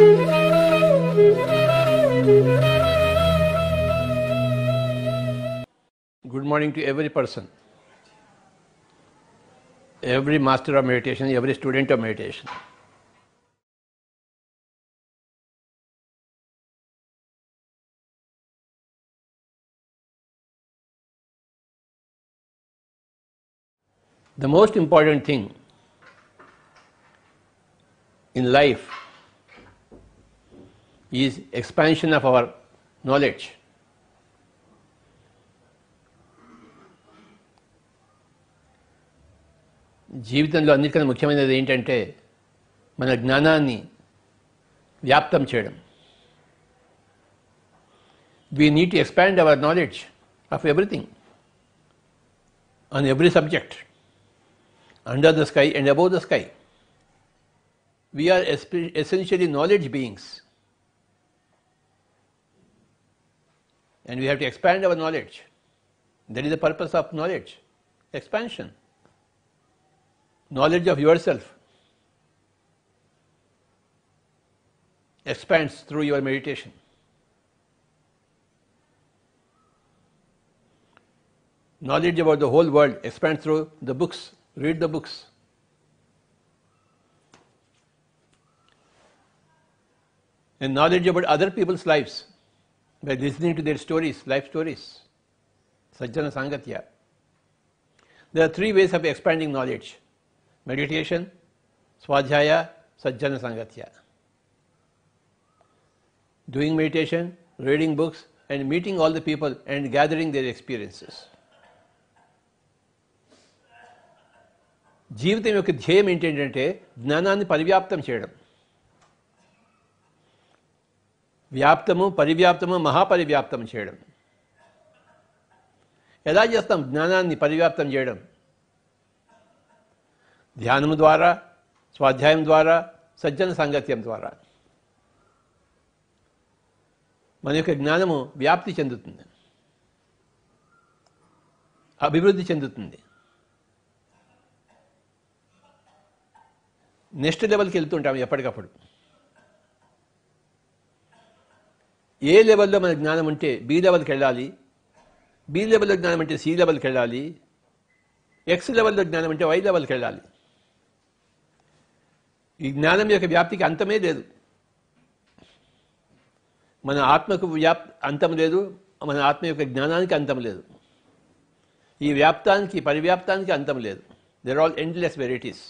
Good morning to every person, every master of meditation, every student of meditation. The most important thing in life is expansion of our knowledge. జీవితంలో అన్నిటికన్నా ముఖ్యమైనది ఏంటంటే మన జ్ఞానాన్ని వ్యాప్తం చేయడం we need to expand our knowledge of everything on every subject under the sky and above the sky we are essentially knowledge beings. and we have to expand our knowledge. That is the purpose of knowledge, expansion. Knowledge of yourself expands through your meditation. Knowledge about the whole world expands through the books. Read the books. And knowledge about other people's lives by listening to their stories, life stories, Sajjana Sangatya. There are three ways of expanding knowledge meditation, swadhyaya, Sajjana Sangatya. Doing meditation, reading books, and meeting all the people and gathering their experiences. జీవితం యొక్క ధ్యేయం ఏంటంటే జ్ఞానాన్ని పరివ్యాప్తం చేయడం వ్యాప్తము పరివ్యాప్తము మహాపరివ్యాప్తం చేయడం ఎలా చేస్తాం జ్ఞానాన్ని పరివ్యాప్తం చేయడం ధ్యానం ద్వారా స్వాధ్యాయం ద్వారా సజ్జన సాంగత్యం ద్వారా మన యొక్క జ్ఞానము వ్యాప్తి చెందుతుంది అభివృద్ధి చెందుతుంది నెక్స్ట్ లెవెల్కి వెళ్తుంటాము ఎప్పటికప్పుడు ఏ లెవెల్లో మన జ్ఞానం ఉంటే బి లెవెల్కి వెళ్ళాలి బి లెవెల్లో జ్ఞానం అంటే సి లెవెల్కి వెళ్ళాలి ఎక్స్ లెవెల్లో జ్ఞానం అంటే వై లెవెల్కి వెళ్ళాలి ఈ జ్ఞానం యొక్క వ్యాప్తికి అంతమే లేదు మన ఆత్మకు వ్యాప్ అంతం లేదు మన ఆత్మ యొక్క జ్ఞానానికి అంతం లేదు ఈ వ్యాప్తానికి పరివ్యాప్తానికి అంతం లేదు దెర్ ఆల్ ఎండ్లెస్ వెరైటీస్